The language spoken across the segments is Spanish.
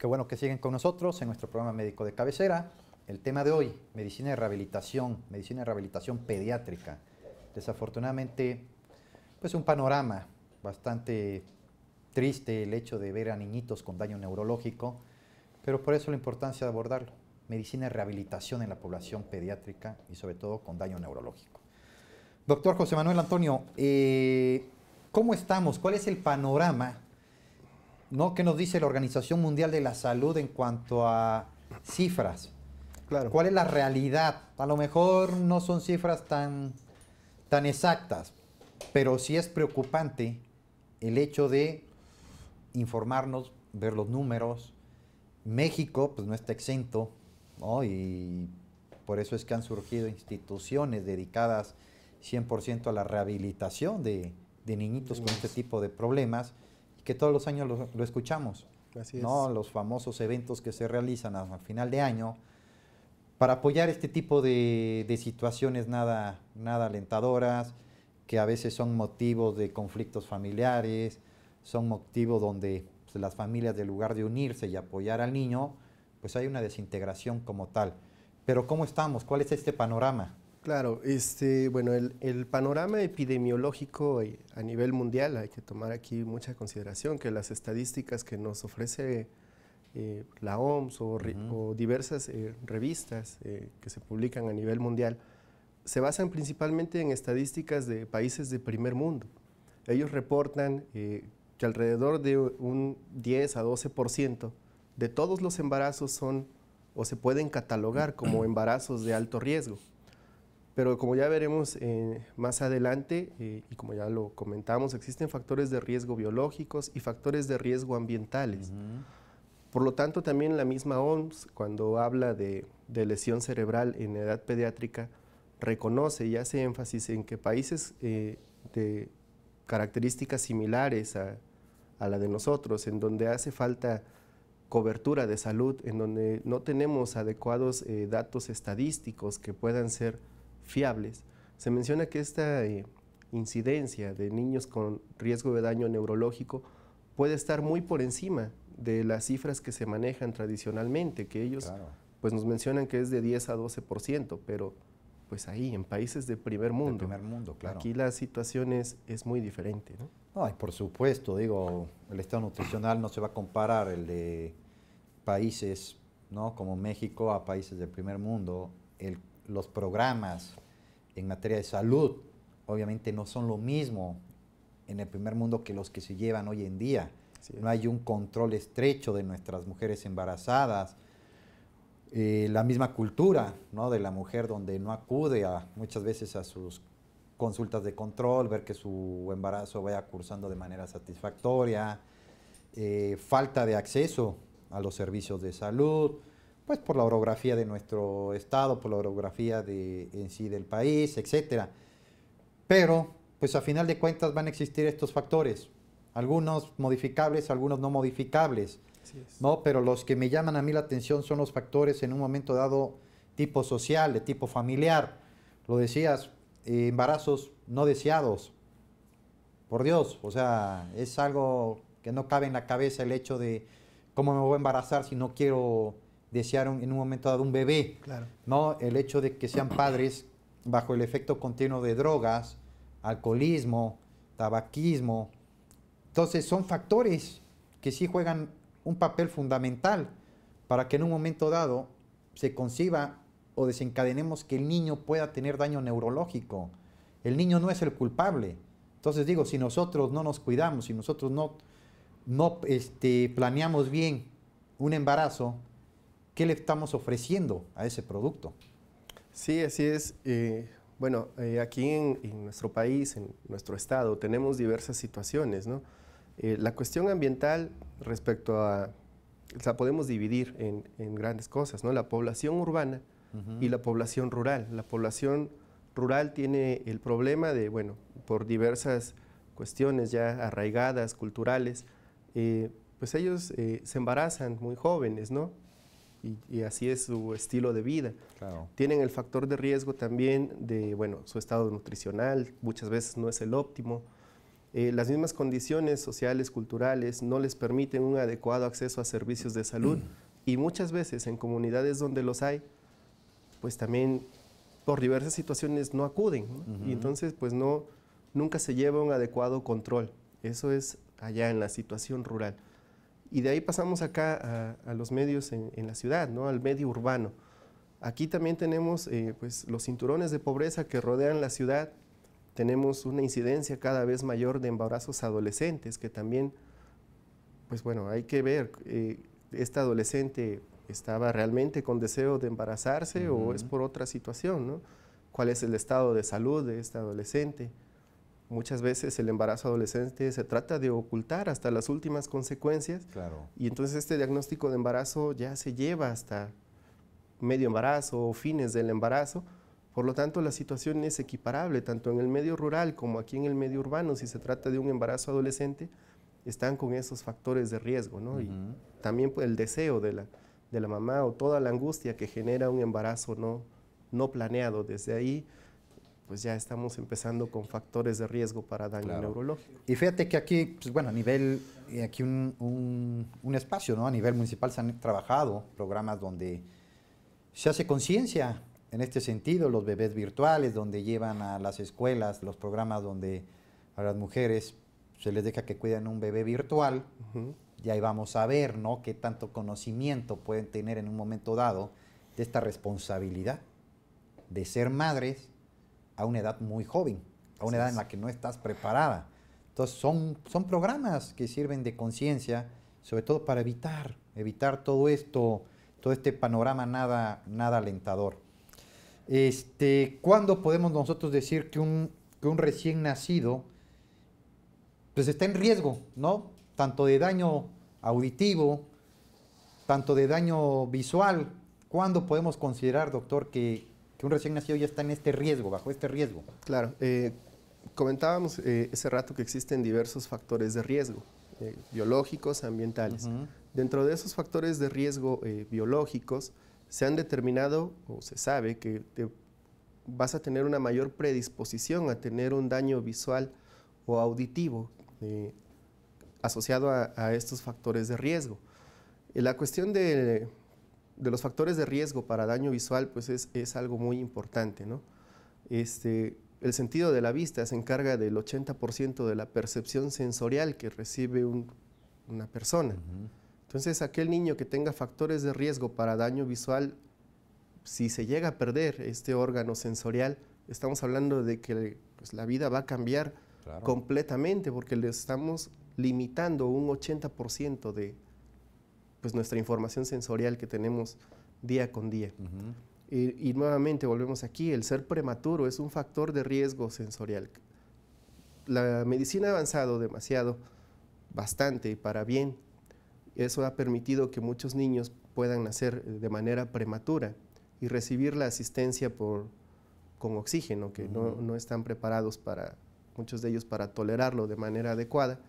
Qué bueno que siguen con nosotros en nuestro programa médico de cabecera. El tema de hoy, medicina de rehabilitación, medicina de rehabilitación pediátrica. Desafortunadamente, pues un panorama bastante triste el hecho de ver a niñitos con daño neurológico, pero por eso la importancia de abordarlo. Medicina de rehabilitación en la población pediátrica y sobre todo con daño neurológico. Doctor José Manuel Antonio, eh, ¿cómo estamos? ¿Cuál es el panorama ¿no? ¿Qué nos dice la Organización Mundial de la Salud en cuanto a cifras? Claro. ¿Cuál es la realidad? A lo mejor no son cifras tan, exactas, pero sí es preocupante el hecho de informarnos, ver los números. México pues, no está exento, y por eso es que han surgido instituciones dedicadas 100% a la rehabilitación de, de niñitos con este tipo de problemas que todos los años lo, escuchamos. ¿no? Los famosos eventos que se realizan a, final de año para apoyar este tipo de, situaciones nada, nada alentadoras, que a veces son motivos de conflictos familiares, son motivos donde pues, las familias, en lugar de unirse y apoyar al niño, pues hay una desintegración como tal. Pero ¿cómo estamos? ¿Cuál es este panorama? Claro, este, bueno, el, panorama epidemiológico eh, a nivel mundial hay que tomar aquí mucha consideración que las estadísticas que nos ofrece eh, la OMS o, o diversas eh, revistas que se publican a nivel mundial se basan principalmente en estadísticas de países de primer mundo. Ellos reportan que alrededor de un 10 a 12% de todos los embarazos son o se pueden catalogar como embarazos de alto riesgo. Pero como ya veremos eh, más adelante eh, y como ya lo comentamos, existen factores de riesgo biológicos y factores de riesgo ambientales. Por lo tanto, también la misma OMS, cuando habla de, lesión cerebral en edad pediátrica, reconoce y hace énfasis en que países eh, de características similares a, la de nosotros, en donde hace falta cobertura de salud, en donde no tenemos adecuados datos estadísticos que puedan ser fiables, se menciona que esta eh, incidencia de niños con riesgo de daño neurológico puede estar muy por encima de las cifras que se manejan tradicionalmente, que ellos pues nos mencionan que es de 10 a 12%, pero pues ahí, en países de primer mundo. mundo, Aquí la situación es, muy diferente, ¿no? por supuesto, digo, el estado nutricional no se va a comparar el de países ¿no? como México a países del primer mundo. El los programas en materia de salud, obviamente no son lo mismo en el primer mundo que los que se llevan hoy en día. No hay un control estrecho de nuestras mujeres embarazadas. Eh, la misma cultura ¿no? de la mujer donde no acude a, muchas veces a sus consultas de control, ver que su embarazo vaya cursando de manera satisfactoria, eh, falta de acceso a los servicios de salud, pues por la orografía de nuestro estado, por la orografía de, en sí del país, etc. Pero, pues a final de cuentas van a existir estos factores, algunos modificables, algunos no modificables, ¿no? Pero los que me llaman a mí la atención son los factores en un momento dado tipo social, de tipo familiar, lo decías, eh, embarazos no deseados, por Dios, o sea, es algo que no cabe en la cabeza el hecho de cómo me voy a embarazar si no quiero desearon en un momento dado un bebé. ¿no? El hecho de que sean padres bajo el efecto continuo de drogas, alcoholismo, tabaquismo. Entonces son factores que sí juegan un papel fundamental para que en un momento dado se conciba o desencadenemos que el niño pueda tener daño neurológico. El niño no es el culpable. Entonces digo, si nosotros no nos cuidamos, si nosotros no, no este, planeamos bien un embarazo, ¿Qué le estamos ofreciendo a ese producto? Sí, así es. Eh, bueno, eh, aquí en, nuestro país, en nuestro estado, tenemos diversas situaciones. ¿no? Eh, la cuestión ambiental respecto a... la podemos dividir en, grandes cosas, ¿no? La población urbana y la población rural. La población rural tiene el problema de, bueno, por diversas cuestiones ya arraigadas, culturales, pues ellos se embarazan muy jóvenes, ¿no? y, así es su estilo de vida. Tienen el factor de riesgo también de, bueno, su estado nutricional, muchas veces no es el óptimo. Eh, las mismas condiciones sociales, culturales, no les permiten un adecuado acceso a servicios de salud y muchas veces en comunidades donde los hay, pues también por diversas situaciones no acuden y entonces pues no, nunca se lleva un adecuado control. Eso es allá en la situación rural. Y de ahí pasamos acá a, los medios en, la ciudad, ¿no? al medio urbano. Aquí también tenemos eh, pues, los cinturones de pobreza que rodean la ciudad. Tenemos una incidencia cada vez mayor de embarazos adolescentes, que también, pues bueno, hay que ver, eh, esta adolescente estaba realmente con deseo de embarazarse o es por otra situación, ¿Cuál es el estado de salud de esta adolescente? Muchas veces el embarazo adolescente se trata de ocultar hasta las últimas consecuencias. Y entonces este diagnóstico de embarazo ya se lleva hasta medio embarazo o fines del embarazo. Por lo tanto, la situación es equiparable tanto en el medio rural como aquí en el medio urbano. Si se trata de un embarazo adolescente, están con esos factores de riesgo, ¿no? Y también pues, el deseo de la, de la mamá o toda la angustia que genera un embarazo no, no planeado. Desde ahí pues ya estamos empezando con factores de riesgo para daño neurológico. Y fíjate que aquí, pues bueno, a nivel, aquí un, espacio, ¿no? A nivel municipal se han trabajado programas donde se hace conciencia en este sentido, los bebés virtuales, donde llevan a las escuelas, los programas donde a las mujeres se les deja que cuiden un bebé virtual, y ahí vamos a ver, ¿no? Qué tanto conocimiento pueden tener en un momento dado de esta responsabilidad de ser madres, a una edad muy joven, a una edad en la que no estás preparada. Entonces son, son programas que sirven de conciencia, sobre todo para evitar, evitar todo esto, todo este panorama nada, nada alentador. Este, ¿Cuándo podemos nosotros decir que un, que un recién nacido pues está en riesgo, ¿no? Tanto de daño auditivo, tanto de daño visual. ¿Cuándo podemos considerar, doctor, que, que un recién nacido ya está en este riesgo, bajo este riesgo. Claro, eh, comentábamos eh, ese rato que existen diversos factores de riesgo, eh, biológicos, ambientales. Dentro de esos factores de riesgo biológicos, se han determinado o se sabe que vas a tener una mayor predisposición a tener un daño visual o auditivo asociado a, estos factores de riesgo. La cuestión de de los factores de riesgo para daño visual, pues es, algo muy importante, ¿no? Este, el sentido de la vista se encarga del 80% de la percepción sensorial que recibe una persona. Entonces, aquel niño que tenga factores de riesgo para daño visual, si se llega a perder este órgano sensorial, estamos hablando de que pues, la vida va a cambiar completamente porque le estamos limitando un 80% de, pues, nuestra información sensorial que tenemos día con día. y, nuevamente volvemos aquí, el ser prematuro es un factor de riesgo sensorial. La medicina ha avanzado demasiado, bastante, y para bien. Eso ha permitido que muchos niños puedan nacer eh, de manera prematura y recibir la asistencia por, con oxígeno, que no, están preparados para, muchos de ellos, para tolerarlo de manera adecuada.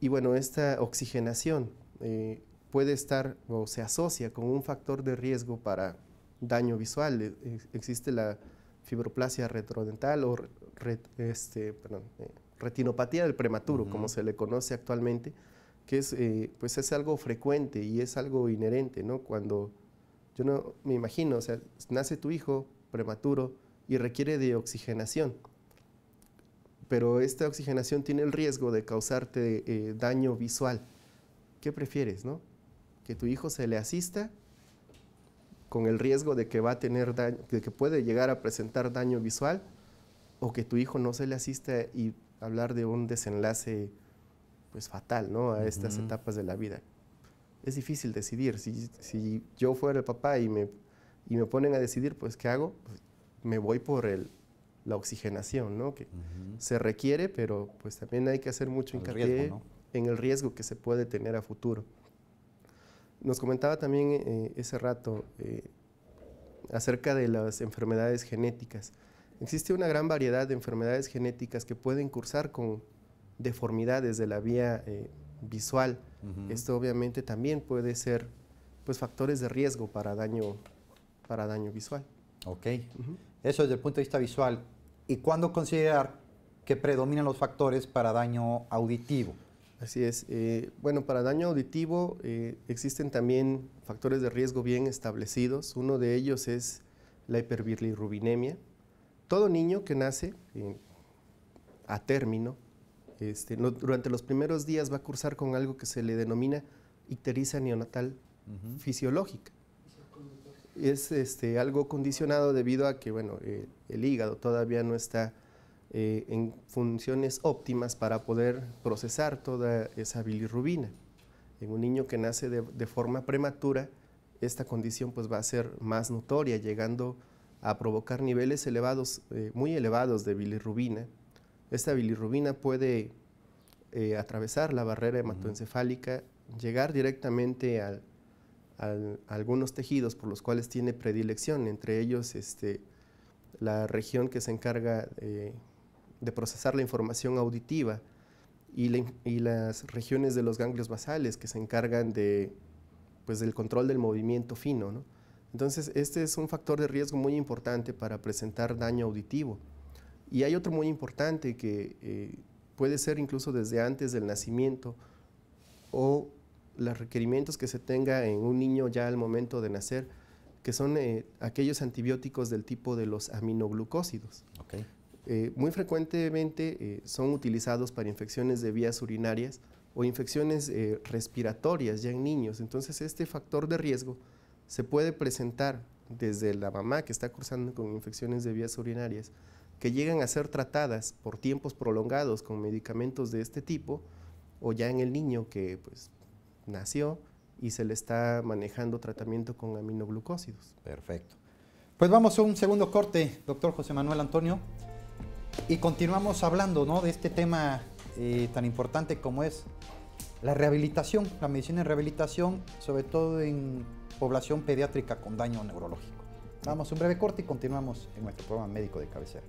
Y bueno, esta oxigenación eh, puede estar o se asocia con un factor de riesgo para daño visual. E, existe la fibroplasia retrodental o este, eh, retinopatía del prematuro, como se le conoce actualmente, que es, eh, pues es algo frecuente y es algo inherente, ¿no? Cuando yo no me imagino, o sea, nace tu hijo prematuro y requiere de oxigenación, pero esta oxigenación tiene el riesgo de causarte eh, daño visual. ¿Qué prefieres, no? que tu hijo se le asista con el riesgo de que va a tener que puede llegar a presentar daño visual o que tu hijo no se le asista y hablar de un desenlace pues fatal, ¿no? A estas etapas de la vida. Es difícil decidir. Si, yo fuera el papá y me, y me ponen a decidir, pues, ¿qué hago? Pues, me voy por el, la oxigenación, ¿no? Que se requiere, pero pues también hay que hacer mucho en el riesgo que se puede tener a futuro. Nos comentaba también eh, ese rato eh, acerca de las enfermedades genéticas. Existe una gran variedad de enfermedades genéticas que pueden cursar con deformidades de la vía eh, visual. Esto obviamente también puede ser pues, factores de riesgo para daño, para daño visual. Ok. Eso desde el punto de vista visual. ¿Y cuándo considerar que predominan los factores para daño auditivo? Así es. Eh, bueno, para daño auditivo eh, existen también factores de riesgo bien establecidos. Uno de ellos es la hiperbilirrubinemia. Todo niño que nace eh, a término, este, durante los primeros días va a cursar con algo que se le denomina ictericia neonatal fisiológica. Es este, algo condicionado debido a que bueno, el hígado todavía no está eh, en funciones óptimas para poder procesar toda esa bilirrubina. En un niño que nace de, forma prematura, esta condición pues va a ser más notoria, llegando a provocar niveles elevados, eh, muy elevados de bilirrubina. Esta bilirrubina puede eh, atravesar la barrera hematoencefálica, llegar directamente a algunos tejidos por los cuales tiene predilección, entre ellos este, la región que se encarga eh, de procesar la información auditiva y, las regiones de los ganglios basales que se encargan de, pues, del control del movimiento fino. Entonces, este es un factor de riesgo muy importante para presentar daño auditivo. Y hay otro muy importante que eh, puede ser incluso desde antes del nacimiento o los requerimientos que se tenga en un niño ya al momento de nacer, que son eh, aquellos antibióticos del tipo de los aminoglucósidos. Eh, muy frecuentemente eh, son utilizados para infecciones de vías urinarias o infecciones eh, respiratorias ya en niños. Entonces este factor de riesgo se puede presentar desde la mamá que está cursando con infecciones de vías urinarias, que llegan a ser tratadas por tiempos prolongados con medicamentos de este tipo, o ya en el niño que pues, nació y se le está manejando tratamiento con aminoglucósidos. Perfecto. Pues vamos a un segundo corte, doctor José Manuel Antonio. Y continuamos hablando de este tema eh, tan importante como es la rehabilitación, la medicina en rehabilitación, sobre todo en población pediátrica con daño neurológico. Vamos un breve corte y continuamos en nuestro programa médico de cabecera.